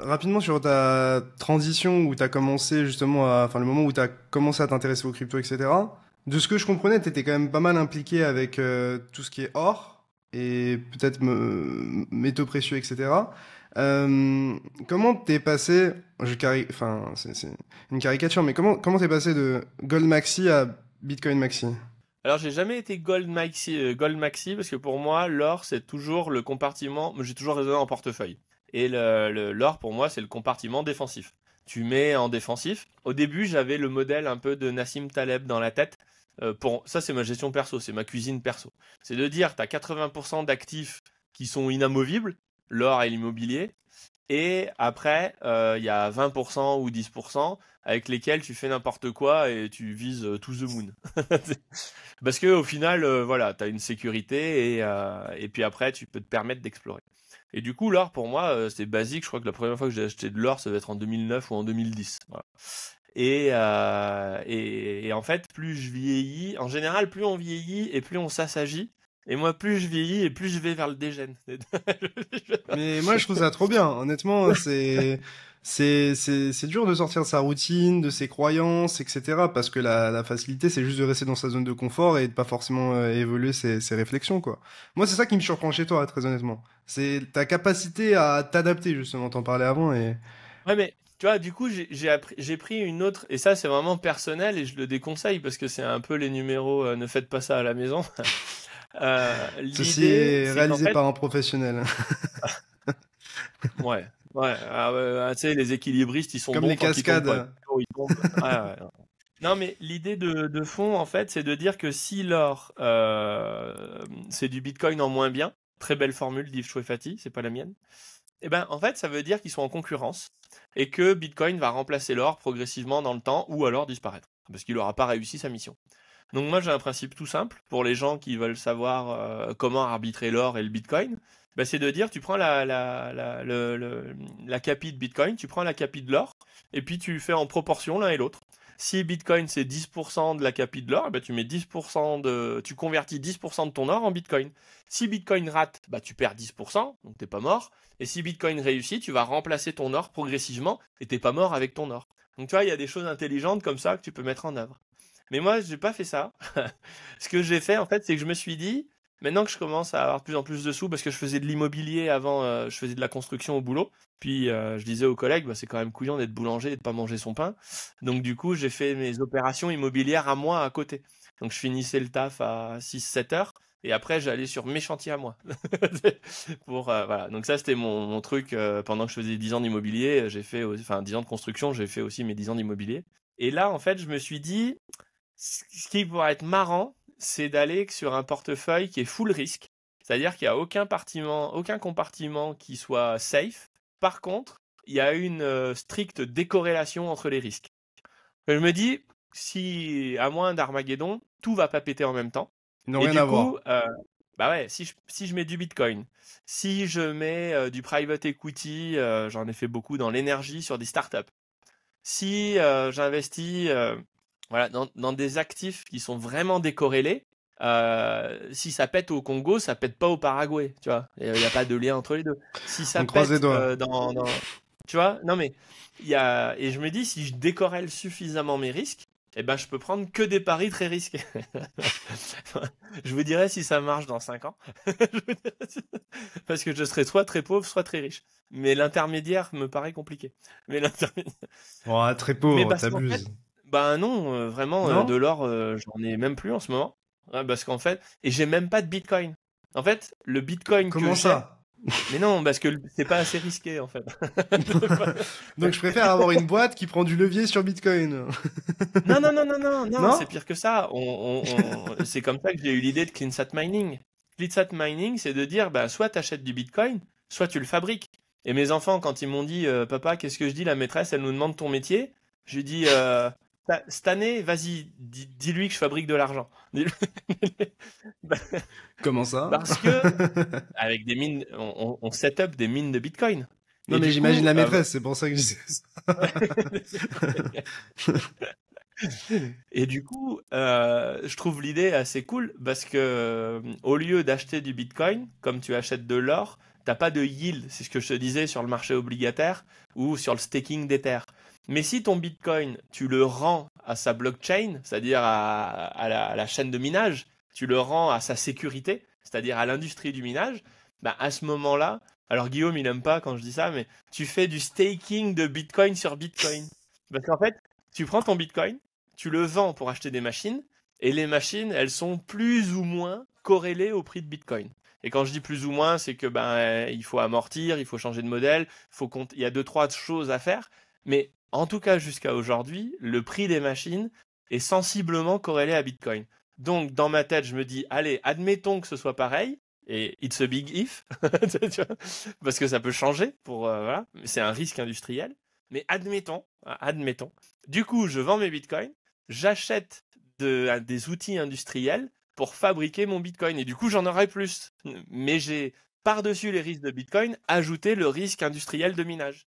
rapidement sur ta transition où tu as commencé justement enfin le moment où tu as commencé à t'intéresser aux cryptos, etc. De ce que je comprenais, tu étais quand même pas mal impliqué avec euh, tout ce qui est or et peut-être métaux précieux, etc. Euh, comment t'es passé, je enfin c'est une caricature, mais comment comment t'es passé de Gold Maxi à Bitcoin Maxi alors j'ai jamais été gold maxi, euh, gold maxi parce que pour moi l'or c'est toujours le compartiment, j'ai toujours raisonné en portefeuille. Et l'or, pour moi, c'est le compartiment défensif. Tu mets en défensif. Au début, j'avais le modèle un peu de Nassim Taleb dans la tête. Euh, pour, ça, c'est ma gestion perso, c'est ma cuisine perso. C'est de dire, tu as 80% d'actifs qui sont inamovibles, l'or et l'immobilier, et après, euh, il y a 20% ou 10% avec lesquels tu fais n'importe quoi et tu vises euh, to the moon. Parce qu'au final, euh, voilà, tu as une sécurité et, et, puis après, tu peux te permettre d'explorer. Et du coup, l'or, pour moi, c'est basique. Je crois que la première fois que j'ai acheté de l'or, ça va être en 2009 ou en 2010. et, et, en fait, plus je vieillis, en général, plus on vieillit et plus on s'assagit, et moi, plus je vieillis et plus je vais vers le dégène. Mais moi, je trouve ça trop bien. Honnêtement, c'est c'est c'est dur de sortir de sa routine, de ses croyances, etc. Parce que la, la facilité, c'est juste de rester dans sa zone de confort et de pas forcément euh, évoluer ses, ses réflexions, quoi. Moi, c'est ça qui me surprend chez toi, très honnêtement. C'est ta capacité à t'adapter, justement. T'en parlais avant et. Ouais, mais tu vois, du coup, j'ai pris une autre, et ça, c'est vraiment personnel, et je le déconseille parce que c'est un peu les numéros euh, ne faites pas ça à la maison. Euh, Ceci est réalisé par un professionnel. ouais. Ouais, ah ah, tu sais, les équilibristes, ils sont comme les cascades. Non, mais l'idée de, fond, en fait, c'est de dire que si l'or, euh, c'est du Bitcoin en moins bien, très belle formule d'Yves Chouefati, c'est pas la mienne. Eh ben, en fait, ça veut dire qu'ils sont en concurrence et que Bitcoin va remplacer l'or progressivement dans le temps ou alors disparaître parce qu'il n'aura pas réussi sa mission. Donc moi j'ai un principe tout simple pour les gens qui veulent savoir euh, comment arbitrer l'or et le Bitcoin. Bah, c'est de dire tu prends la, la, la, la capi de Bitcoin, tu prends la capi de l'or, et puis tu fais en proportion l'un et l'autre. Si Bitcoin c'est 10% de la capi de l'or, bah, tu mets 10% de, tu convertis 10% de ton or en Bitcoin. Si Bitcoin rate, bah, tu perds 10%, donc t'es pas mort. Et si Bitcoin réussit, tu vas remplacer ton or progressivement et t'es pas mort avec ton or. Donc tu vois, il y a des choses intelligentes comme ça que tu peux mettre en œuvre. Mais moi, j'ai pas fait ça. Ce que j'ai fait, en fait, c'est que je me suis dit, maintenant que je commence à avoir de plus en plus de sous, parce que je faisais de l'immobilier avant, euh, je faisais de la construction au boulot. Puis euh, je disais aux collègues, bah, c'est quand même couillon d'être boulanger et de pas manger son pain. Donc du coup, j'ai fait mes opérations immobilières à moi à côté. Donc je finissais le taf à 6-7 heures. Et après, j'allais sur mes chantiers à moi. pour, euh, voilà. Donc ça, c'était mon, truc. pendant que je faisais 10 ans d'immobilier, j'ai fait, enfin 10 ans de construction, j'ai fait aussi mes 10 ans d'immobilier. Et là, en fait, je me suis dit, ce qui pourrait être marrant, c'est d'aller sur un portefeuille qui est full risque. C'est-à-dire qu'il n'y a aucun, aucun compartiment qui soit safe. Par contre, il y a une euh, stricte décorrélation entre les risques. Je me dis, si à moins d'Armageddon, tout va pas péter en même temps. Non, rien du à coup, voir. Euh, bah ouais, si je, si je, mets du Bitcoin, si je mets euh, du private equity, j'en ai fait beaucoup dans l'énergie sur des startups. Si j'investis voilà, dans, des actifs qui sont vraiment décorrélés, euh, si ça pète au Congo, ça pète pas au Paraguay, tu vois. Il n'y a pas de lien entre les deux. Si ça On pète euh, dans, tu vois, non mais il y a et je me dis si je décorrèle suffisamment mes risques, eh ben je peux prendre que des paris très risqués. je vous dirai si ça marche dans 5 ans, parce que je serai soit très pauvre, soit très riche. Mais l'intermédiaire me paraît compliqué. Mais l'intermédiaire. Oh, très pauvre, t'abuses. Bah non, euh, vraiment, euh, de l'or, euh, j'en ai même plus en ce moment. Ah, parce qu'en fait, et j'ai même pas de bitcoin. En fait, le bitcoin. Comment ça mais non, parce que c'est pas assez risqué en fait. Donc je préfère avoir une boîte qui prend du levier sur Bitcoin. non, non, non, non, non, non, c'est pire que ça. c'est comme ça que j'ai eu l'idée de CleanSat Mining. CleanSat Mining, c'est de dire bah, soit tu achètes du Bitcoin, soit tu le fabriques. Et mes enfants, quand ils m'ont dit Papa, qu'est-ce que je dis La maîtresse, elle nous demande ton métier. J'ai dit... Bah, cette année, vas-y, dis-lui que je fabrique de l'argent. Comment ça Parce que avec des mines, on, set up des mines de Bitcoin. Non mais j'imagine la euh, maîtresse, c'est pour ça que je Et du coup, euh, je trouve l'idée assez cool parce que euh, au lieu d'acheter du Bitcoin, comme tu achètes de l'or, t'as pas de yield, c'est ce que je te disais sur le marché obligataire ou sur le staking des terres. Mais si ton Bitcoin, tu le rends à sa blockchain, c'est-à-dire à, la, chaîne de minage, tu le rends à sa sécurité, c'est-à-dire à, l'industrie du minage, bah, à ce moment-là, alors Guillaume, il n'aime pas quand je dis ça, mais tu fais du staking de Bitcoin sur Bitcoin. Parce qu'en fait, tu prends ton Bitcoin, tu le vends pour acheter des machines, et les machines, elles sont plus ou moins corrélées au prix de Bitcoin. Et quand je dis plus ou moins, c'est que ben il faut amortir, il faut changer de modèle, faut il y a deux trois choses à faire, mais en tout cas jusqu'à aujourd'hui, le prix des machines est sensiblement corrélé à Bitcoin. Donc dans ma tête, je me dis, allez, admettons que ce soit pareil, et it's a big if, parce que ça peut changer, pour euh, c'est un risque industriel. Mais admettons, admettons. Du coup, je vends mes bitcoins, j'achète des outils industriels pour fabriquer mon bitcoin, et du coup, j'en aurai plus. Mais j'ai par-dessus les risques de bitcoin ajouté le risque industriel de minage.